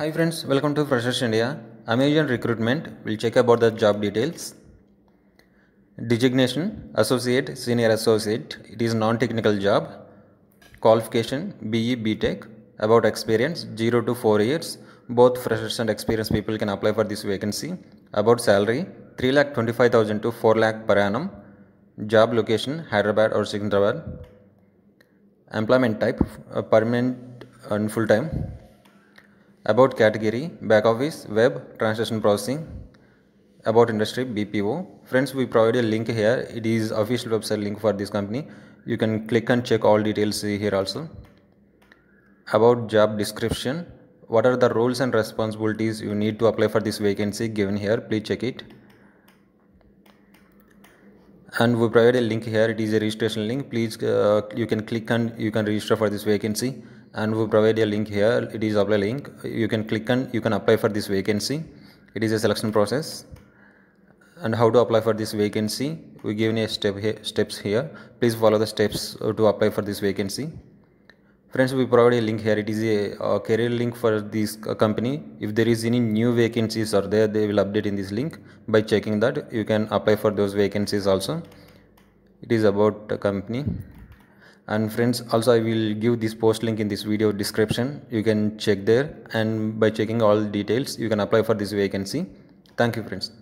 Hi friends, welcome to Freshers India. Amazon Recruitment. We'll check about the job details. Designation, Associate, Senior Associate. It is non-technical job. Qualification, BE, BTech. About experience, 0 to 4 years. Both freshers and experienced people can apply for this vacancy. About salary, 3 lakh 25,000 to 4 lakh per annum. Job location, Hyderabad or Secunderabad. Employment type, uh, permanent and full-time about category, back office, web, transaction processing, about industry, BPO. Friends, we provide a link here. It is official website link for this company. You can click and check all details here also. About job description, what are the roles and responsibilities you need to apply for this vacancy given here, please check it. And we provide a link here, it is a registration link. Please, uh, you can click and you can register for this vacancy and we provide a link here it is apply link you can click and you can apply for this vacancy it is a selection process and how to apply for this vacancy we you a step here, steps here please follow the steps uh, to apply for this vacancy friends we provide a link here it is a, career link for this uh, company if there is any new vacancies are there they will update in this link by checking that you can apply for those vacancies also it is about the company and friends also i will give this post link in this video description you can check there and by checking all details you can apply for this vacancy thank you friends